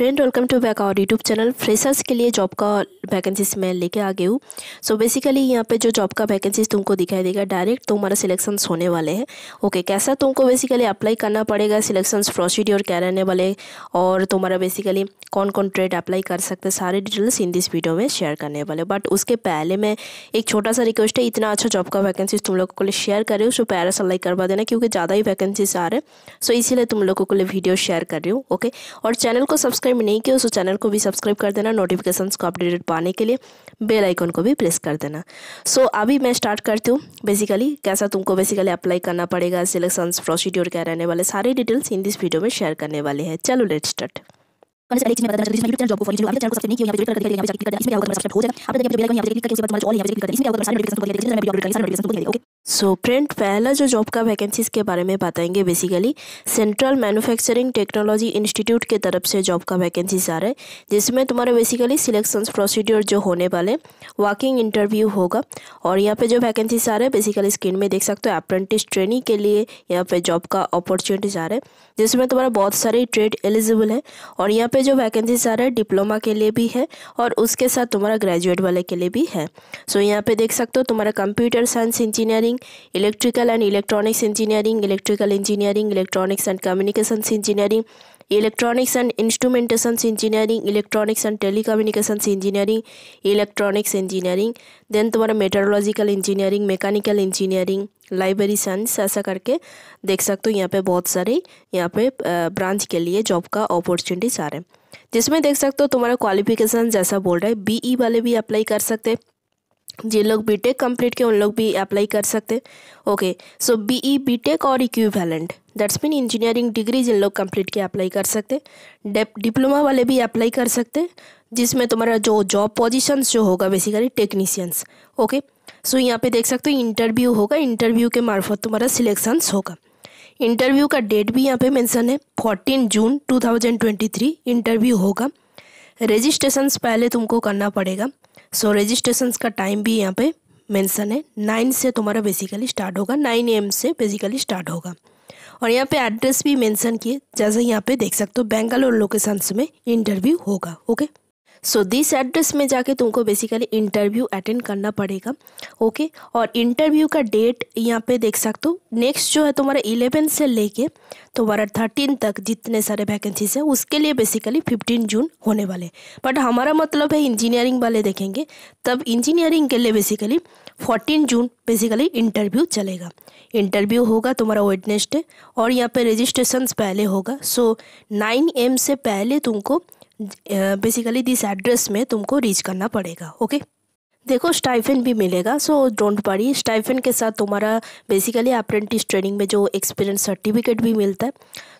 Friend welcome to back our YouTube channel freshers के लिए job का वैकेंसीज मैं लेके आ गई हूँ सो बेसिकली यहाँ पे जो जॉब का वैकेंसीज तुमको दिखाई देगा डायरेक्ट तो हमारा सिलेक्शन होने वाले हैं ओके okay, कैसा तुमको बेसिकली अप्लाई करना पड़ेगा सिलेक्शन प्रोसीड्योर क्या रहने वाले और तुम्हारा बेसिकली कौन कौन ट्रेड अप्लाई कर सकते हैं सारे डिटेल्स इन दिस वीडियो में शेयर करने वाले बट उसके पहले मैं एक छोटा सा रिक्वेस्ट है इतना अच्छा जॉब का वैकेंसीज तुम लोगों के लिए शेयर कर रही हूँ सो प्यारा सा लाइक करवा देना क्योंकि ज़्यादा ही वैकेंसीज आ रहे हैं सो इसीलिए तुम लोगों को लिए वीडियो शेयर कर रही हूँ ओके और चैनल को सब्सक्राइब सब्सक्राइब नहीं किया उस चैनल को भी सब्सक्राइब कर देना नोटिफिकेशन को अपडेटेड पाने के लिए बेल आइकन को भी प्रेस कर देना सो so, अभी मैं स्टार्ट करती हूँ बेसिकली कैसा तुमको बेसिकली अप्लाई करना पड़ेगा सिलेक्शन प्रोसीड्योर क्या रहने वाले सारे डिटेल्स इन दिस वीडियो में शेयर करने वाले हैं चलो लेट स्टार्ट चैनल को नहीं किया सो so, फ्रेंड पहला जो जॉब का वैकेंसीज के बारे में बताएंगे basically central manufacturing technology institute के तरफ से जॉब का वैकेंसीज आ रहा है जिसमें तुम्हारे बेसिकली सिलेक्शंस प्रोसीड्योर जो होने वाले वॉकिंग इंटरव्यू होगा और यहाँ पे जो वैकेंसीज आ रहे हैं बेसिकली स्क्रीन में देख सकते हो अप्रेंटिस ट्रेनिंग के लिए यहाँ पे जॉब का अपॉर्चुनिटीज आ रहा है जिसमें तुम्हारा बहुत सारे ट्रेड एलिजिबल है और यहाँ पर जो वैकेंसीज आ रहा है डिप्लोमा के लिए भी है और उसके साथ तुम्हारा ग्रेजुएट वाले के लिए भी है सो यहाँ पर देख सकते हो तुम्हारा computer science engineering engineering electrical and electronics engineering electrical engineering electronics and communication engineering electronics and instrumentations engineering electronics and telecommunication engineering electronics engineering then तुम्हारा metallurgical engineering mechanical engineering library science ऐसा करके देख सकते हो यहाँ पे बहुत सारे यहाँ पे ब्रांच के लिए जॉब का अपॉर्चुनिटीज आ रहे हैं जिसमें देख सकते हो तुम्हारा क्वालिफिकेशन जैसा बोल रहा है बीई e वाले भी अप्लाई कर सकते हैं जिन लोग बीटेक कंप्लीट किए उन लोग भी अप्लाई कर सकते ओके सो बीई बीटेक और equivalent that's mean engineering degree जिन लोग कंप्लीट किए अप्लाई कर सकते डिप्लोमा वाले भी अप्लाई कर सकते जिसमें तुम्हारा जो जॉब पोजिशन जो होगा बेसिकली टेक्नीसियंस ओके सो यहाँ पे देख सकते हो इंटरव्यू होगा इंटरव्यू के मार्फत तुम्हारा सिलेक्शंस होगा इंटरव्यू का डेट भी यहाँ पे मेंशन है fourteen June two thousand twenty three interview होगा रजिस्ट्रेशन पहले तुमको करना पड़ेगा सो so, रजिस्ट्रेशन का टाइम भी यहाँ पे मेंशन है नाइन से तुम्हारा बेसिकली स्टार्ट होगा नाइन एम से बेसिकली स्टार्ट होगा और यहाँ पे एड्रेस भी मेंशन किए जैसे यहाँ पे देख सकते हो बेंगलोर लोकेशंस में इंटरव्यू होगा ओके सो दिस एड्रेस में जाके तुमको बेसिकली इंटरव्यू अटेंड करना पड़ेगा ओके okay? और इंटरव्यू का डेट यहाँ पे देख सकते हो नेक्स्ट जो है तुम्हारा इलेवन से लेके तुम्हारा तो थर्टीन तक जितने सारे वैकेंसीज है उसके लिए बेसिकली फिफ्टीन जून होने वाले बट हमारा मतलब है इंजीनियरिंग वाले देखेंगे तब इंजीनियरिंग के लिए basically fourteen June basically interview चलेगा इंटरव्यू होगा तुम्हारा वेडनेसडे और यहाँ पे रजिस्ट्रेशन पहले होगा सो नाइन एम से पहले तुमको बेसिकली दिस एड्रेस में तुमको रीच करना पड़ेगा ओके देखो स्टाइफेन भी मिलेगा सो डोंट पड़ी स्टाइफेन के साथ तुम्हारा बेसिकली अप्रेंटिस ट्रेनिंग में जो एक्सपीरियंस सर्टिफिकेट भी मिलता है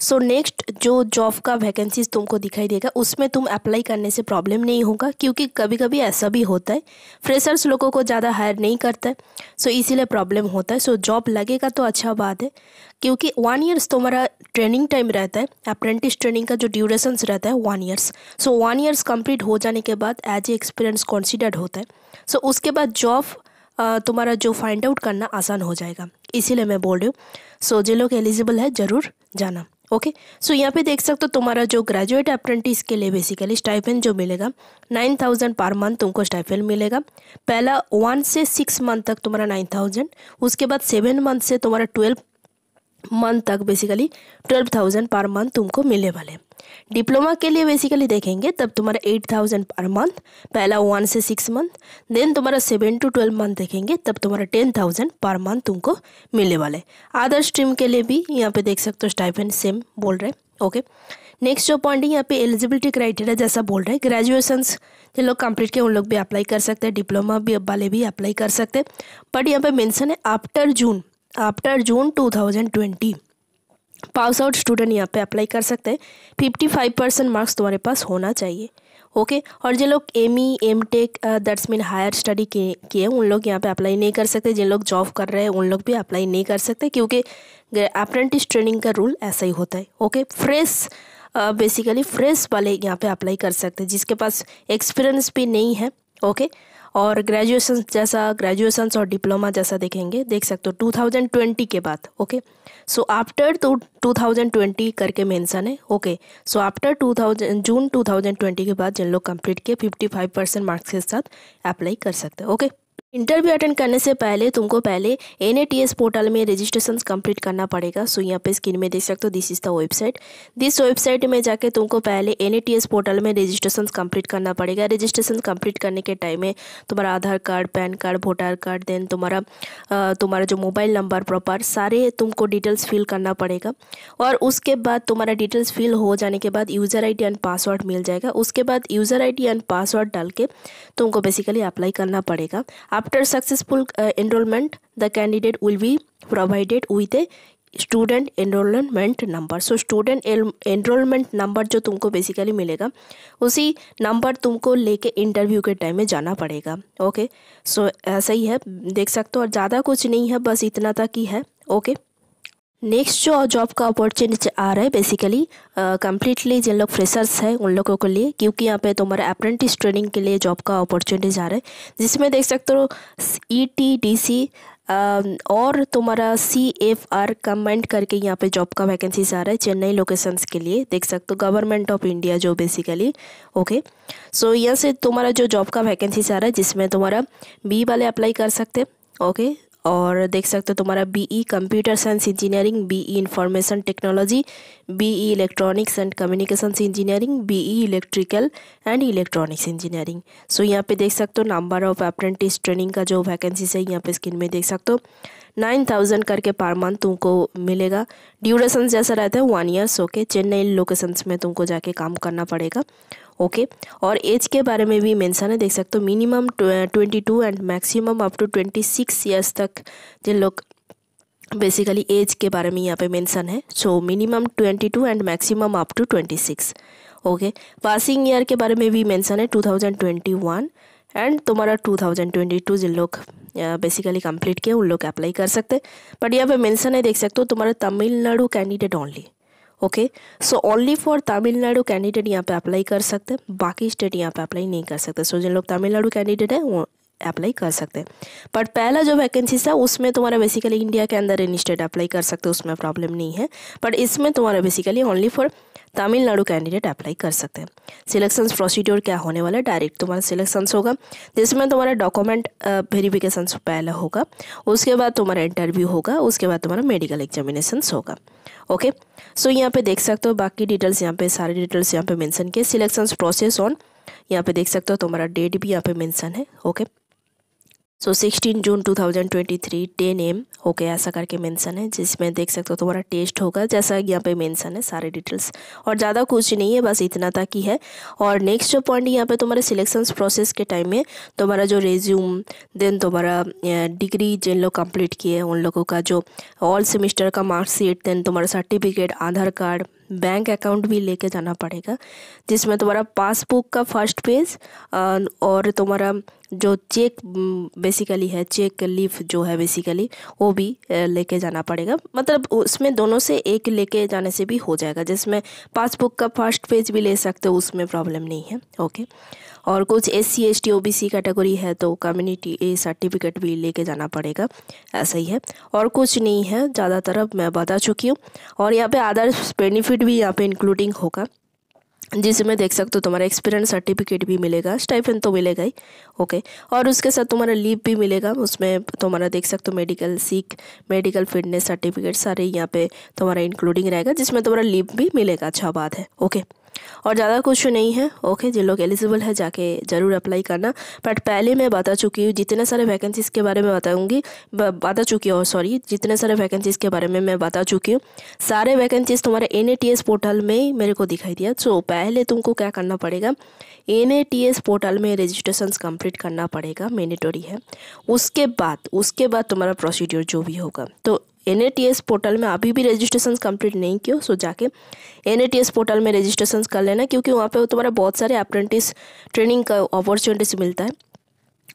सो so, नेक्स्ट जो जॉब का वैकेंसीज तुमको दिखाई देगा उसमें तुम अप्लाई करने से प्रॉब्लम नहीं होगा क्योंकि कभी कभी ऐसा भी होता है फ्रेशर्स लोगों को ज़्यादा हायर नहीं करता है सो so, इसीलिए प्रॉब्लम होता है सो so, जॉब लगेगा तो अच्छा बात है क्योंकि वन ईयर्स तो हमारा ट्रेनिंग टाइम रहता है अप्रेंटिस ट्रेनिंग का जो ड्यूरेशंस रहता है one years so one years complete हो जाने के बाद एज ए एक्सपीरियंस कॉन्सिडर्ड होता है सो so, उसके बाद जॉब तुम्हारा जो फाइंड आउट करना आसान हो जाएगा इसीलिए मैं बोल रही हूँ सो जो लोग एलिजिबल है ज़रूर जाना ओके सो यहाँ पे देख सकते हो तुम्हारा जो ग्रेजुएट अप्रेंटिस के लिए बेसिकली स्टाइफेन जो मिलेगा नाइन थाउजेंड पर मंथ तुमको स्टाइफेन मिलेगा पहला वन से सिक्स मंथ तक तुम्हारा नाइन थाउजेंड उसके बाद सेवन मंथ से तुम्हारा ट्वेल्व मंथ तक basically twelve thousand per month तुमको मिलने वाले हैं डिप्लोमा के लिए बेसिकली देखेंगे तब तुम्हारा एट थाउजेंड पर मंथ पहला वन से सिक्स मंथ देन तुम्हारा सेवन टू ट्वेल्व मंथ देखेंगे तब तुम्हारा टेन थाउजेंड पर मंथ तुमको मिलने वाले अदर स्ट्रीम के लिए भी यहाँ पे देख सकते हो स्टाइफेंड सेम बोल रहे हैं ओके नेक्स्ट जो पॉइंट है यहाँ पे एलिजिबिलिटी क्राइटेरिया जैसा बोल रहे हैं ग्रेजुएशन जो लोग कंप्लीट किए उन लोग भी अप्लाई कर सकते हैं डिप्लोमा भी वाले भी अप्लाई कर सकते हैं बट यहाँ पे मेंशन है after June after June 2020 pass out student यहाँ पे अप्लाई कर सकते हैं फिफ्टी फाइव परसेंट मार्क्स तुम्हारे पास होना चाहिए ओके okay? और जो लोग M E M Tech that's mean higher study किए उन लोग यहाँ पे अप्लाई नहीं कर सकते जिन लोग जॉब कर रहे हैं उन लोग भी अप्लाई नहीं कर सकते क्योंकि अप्रेंटिस ट्रेनिंग का रूल ऐसा ही होता है okay okay? Fresh basically fresh वाले यहाँ पे अप्लाई कर सकते हैं जिसके पास एक्सपीरियंस भी नहीं है ओके okay? और ग्रेजुएशन जैसा ग्रेजुएशन और डिप्लोमा जैसा देखेंगे देख सकते हो 2020 के बाद okay so after two two करके मेंशन है ओके सो आफ्टर 2000 जून 2020 के बाद जिन लोग कंप्लीट किए 55 परसेंट मार्क्स के साथ अप्लाई कर सकते हैं ओके okay? इंटरव्यू अटेंड करने से पहले तुमको पहले एन पोर्टल में रजिस्ट्रेशन कंप्लीट करना पड़ेगा सो यहाँ पे स्क्रीन में देख सकते हो this is the website this website में जाके तुमको पहले एन पोर्टल में रजिस्ट्रेशन कंप्लीट करना पड़ेगा रजिस्ट्रेशन कंप्लीट करने के टाइम में तुम्हारा Aadhaar card PAN card voter card then तुम्हारा तुम्हारा जो मोबाइल नंबर प्रॉपर सारे तुमको डिटेल्स फिल करना पड़ेगा और उसके बाद तुम्हारा डिटेल्स फिल हो जाने के बाद यूज़र आई एंड पासवर्ड मिल जाएगा उसके बाद यूज़र आई एंड पासवर्ड डाल के तुमको बेसिकली अप्लाई करना पड़ेगा आप After successful uh, enrollment, the candidate will be provided with a student enrolment number so student enrolment number जो तुमको बेसिकली मिलेगा उसी नंबर तुमको लेके इंटरव्यू के टाइम में जाना पड़ेगा ओके सो ऐसा ही है देख सकते हो और ज़्यादा कुछ नहीं है बस इतना तक ही है ओके नेक्स्ट जो जॉब का अपॉर्चुनिटी आ रहा है बेसिकली कम्प्लीटली जिन लोग फ्रेशर्स हैं उन लोगों के लिए क्योंकि यहाँ पे तुम्हारे अप्रेंटिस ट्रेनिंग के लिए जॉब का अपॉर्चुनिटीज आ रहा है जिसमें देख सकते हो ई टी डी सी और तुम्हारा सी एफ आर कमेंट करके यहाँ पे जॉब का वैकेंसीज आ रहा है चेन्नई लोकेशंस के लिए देख सकते हो गवर्नमेंट ऑफ इंडिया जो बेसिकली ओके सो यहाँ से तुम्हारा जो जॉब का वैकेंसीज आ रहा है जिसमें तुम्हारा बी वाले अप्लाई कर सकते ओके okay? और देख सकते हो तुम्हारा BE computer science engineering BE information technology BE electronics and communications engineering BE electrical and electronics engineering so यहाँ पे देख सकते हो नंबर ऑफ अप्रेंटिस ट्रेनिंग का जो वैकेंसीज है यहाँ पे स्क्रीन में देख सकते हो नाइन थाउजेंड करके पर मंथ तुमको मिलेगा ड्यूरेशन जैसा रहता है one years okay Chennai locations में तुमको जाके काम करना पड़ेगा ओके okay. और एज के बारे में भी मेंशन है देख सकते हो minimum twenty two and maximum up to twenty six years तक जिन लोग बेसिकली एज के बारे में यहाँ पे मेंशन है so minimum twenty two and maximum up to twenty six okay passing year के बारे में भी मेंशन है two thousand twenty one and तुम्हारा टू थाउजेंड ट्वेंटी टू जिन लोग बेसिकली कंप्लीट किया उन लोग अप्लाई कर सकते बट यहाँ पे मेंशन है देख सकते हो तुम्हारे Tamil Nadu candidate only okay so only for Tamil Nadu candidate यहाँ पे अप्लाई कर सकते हैं बाकी स्टेट यहाँ पे अप्लाई नहीं कर सकते सो so, जिन लोग तमिलनाडु कैंडिडेट है वो अप्लाई कर सकते हैं बट पहला जो वैकेंसी था उसमें तुम्हारा बेसिकली इंडिया के अंदर इन स्टेट अप्लाई कर सकते उसमें प्रॉब्लम नहीं है बट इसमें तुम्हारा basically only for Tamil Nadu candidate apply कर सकते हैं सिलेक्शन प्रोसीड्योर क्या होने वाला है डायरेक्ट तुम्हारा सिलेक्शन होगा जिसमें तुम्हारा डॉक्यूमेंट वेरीफिकेशन पहले होगा उसके बाद तुम्हारा इंटरव्यू होगा उसके बाद तुम्हारा मेडिकल एग्जामिनेशन होगा ओके सो यहाँ पे देख सकते हो बाकी डिटेल्स यहाँ पे सारे डिटेल्स यहाँ पे मैंसन किए सिलेक्शन प्रोसेस ऑन यहाँ पे देख सकते हो तुम्हारा डेट भी यहाँ पे मैंसन है okay okay? So sixteen June two thousand twenty three ten AM okay ऐसा करके मेंशन है जिसमें देख सकते हो तुम्हारा तो टेस्ट होगा जैसा यहाँ पे मेंशन है सारे डिटेल्स और ज़्यादा कुछ नहीं है बस इतना तक ही है और नेक्स्ट जो पॉइंट यहाँ पे तुम्हारे सिलेक्शन प्रोसेस के टाइम में तुम्हारा तो जो रेज्यूम देन तुम्हारा डिग्री जिन लोग कंप्लीट किए हैं उन लोगों का जो ऑल सेमिस्टर का मार्कशीट देन तुम्हारा certificate Aadhaar card bank account भी लेके जाना पड़ेगा जिसमें तुम्हारा तो पासबुक का फर्स्ट पेज और तुम्हारा जो चेक बेसिकली है चेक लीफ जो है बेसिकली वो भी लेके जाना पड़ेगा मतलब उसमें दोनों से एक लेके जाने से भी हो जाएगा जिसमें पासबुक का फर्स्ट पेज भी ले सकते हो उसमें प्रॉब्लम नहीं है ओके और कुछ S C S T O B C category है तो कम्युनिटी ए सर्टिफिकेट भी लेके जाना पड़ेगा ऐसा ही है और कुछ नहीं है ज़्यादातर अब मैं बता चुकी हूँ और यहाँ पे अदर बेनिफिट भी यहाँ पे इंक्लूडिंग होगा जिसमें देख सकते हो तुम्हारा एक्सपीरियंस सर्टिफिकेट भी मिलेगा स्टाइफन तो मिलेगा ही ओके और उसके साथ तुम्हारा लीव भी मिलेगा उसमें तुम्हारा देख सकते हो मेडिकल सीख मेडिकल फिटनेस सर्टिफिकेट सारे यहाँ पे तुम्हारा इंक्लूडिंग रहेगा जिसमें तुम्हारा लीव भी मिलेगा अच्छा बात है ओके और ज़्यादा कुछ नहीं है ओके जिन लोग एलिजिबल है जाके ज़रूर अप्लाई करना बट पहले मैं बता चुकी हूँ जितने सारे वैकेंसीज़ के बारे में बताऊँगी बता चुकी हूँ सॉरी जितने सारे वैकेंसीज़ के बारे में मैं बता चुकी हूँ सारे वैकेंसीज़ तुम्हारे एन पोर्टल में मेरे को दिखाई दिया सो पहले तुमको क्या करना पड़ेगा एन पोर्टल में रजिस्ट्रेशन कम्प्लीट करना पड़ेगा मैंडेटोरी है उसके बाद उसके बाद तुम्हारा प्रोसीड्योर जो भी होगा तो एन पोर्टल में अभी भी रजिस्ट्रेशन कंप्लीट नहीं किया सो जाके एन पोर्टल में रजिस्ट्रेशन कर लेना क्योंकि वहाँ पर तुम्हारा बहुत सारे अप्रेंटिस ट्रेनिंग का अपॉर्चुनिटीज़ मिलता है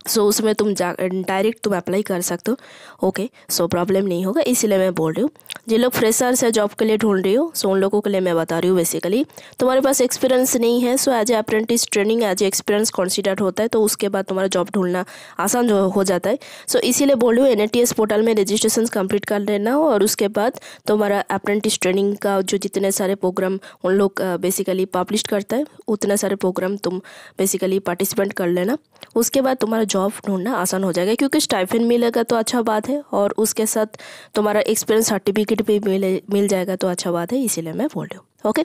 सो so, उसमें तुम जा डायरेक्ट तुम अप्लाई कर सकते हो ओके सो प्रॉब्लम नहीं होगा इसीलिए मैं बोल रही हूँ जिन लोग फ्रेशर्स है जॉब के लिए ढूंढ रही हो सो so उन लोगों के लिए मैं बता रही हूँ बेसिकली तुम्हारे पास एक्सपीरियंस नहीं है so as a apprentice training as a experience consider होता है तो उसके बाद तुम्हारा जॉब ढूंढना आसान जो हो जाता है सो so, इसीलिए बोल रही हूँ एन पोर्टल में रजिस्ट्रेशन कम्प्लीट कर लेना हो और उसके बाद तुम्हारा अप्रेंटिस ट्रेनिंग का जो जितने सारे प्रोग्राम उन लोग बेसिकली पब्लिश करता है उतने सारे प्रोग्राम तुम बेसिकली पार्टिसिपेंट कर लेना उसके बाद तुम्हारा जॉब ढूंढना आसान हो जाएगा क्योंकि स्टाइफिन मिलेगा तो अच्छा बात है और उसके साथ तुम्हारा एक्सपीरियंस सर्टिफिकेट भी मिले मिल जाएगा तो अच्छा बात है इसीलिए मैं बोल रही हूँ ओके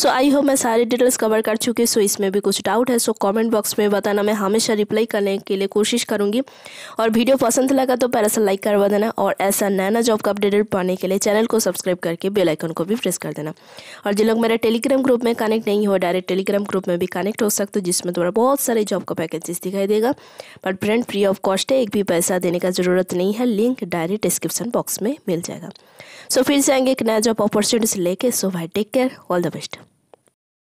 सो आई होप मैं सारी डिटेल्स कवर कर चुकी हूँ सो इसमें भी कुछ डाउट है सो कमेंट बॉक्स में बताना मैं हमेशा रिप्लाई करने के लिए कोशिश करूँगी और वीडियो पसंद लगा तो पैर से लाइक करवा देना और ऐसा नया नया जॉब का अपडेटेड पाने के लिए चैनल को सब्सक्राइब करके बेल आइकन को भी प्रेस कर देना और जिन लोग मेरे टेलीग्राम ग्रुप में कनेक्ट नहीं हो डायरेक्ट टेलीग्राम ग्रुप में भी कनेक्ट हो सकते हो जिसमें तुम्हारा बहुत सारे जॉब का पैकेजेस दिखाई देगा but friend free of cost है एक भी पैसा देने का ज़रूरत नहीं है लिंक डायरेक्ट डिस्क्रिप्शन बॉक्स में मिल जाएगा सो फिर से आएंगे एक नया जॉब अपॉर्चुनिटीज लेके सो भाई take care All the best.